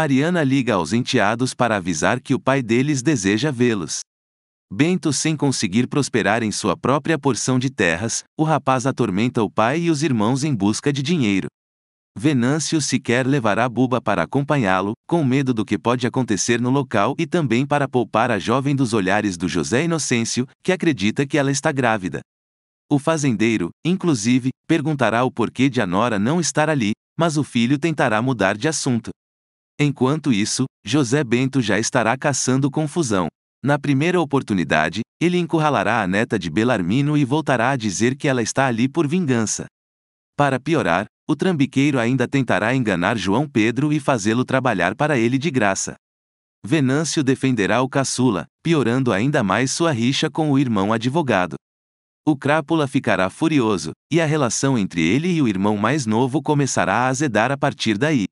Mariana liga aos enteados para avisar que o pai deles deseja vê-los. Bento, sem conseguir prosperar em sua própria porção de terras, o rapaz atormenta o pai e os irmãos em busca de dinheiro. Venâncio sequer levará Buba para acompanhá-lo, com medo do que pode acontecer no local e também para poupar a jovem dos olhares do José Inocêncio, que acredita que ela está grávida. O fazendeiro, inclusive, perguntará o porquê de Anora não estar ali, mas o filho tentará mudar de assunto. Enquanto isso, José Bento já estará caçando confusão. Na primeira oportunidade, ele encurralará a neta de Belarmino e voltará a dizer que ela está ali por vingança. Para piorar, o trambiqueiro ainda tentará enganar João Pedro e fazê-lo trabalhar para ele de graça. Venâncio defenderá o caçula, piorando ainda mais sua rixa com o irmão advogado. O Crápula ficará furioso, e a relação entre ele e o irmão mais novo começará a azedar a partir daí.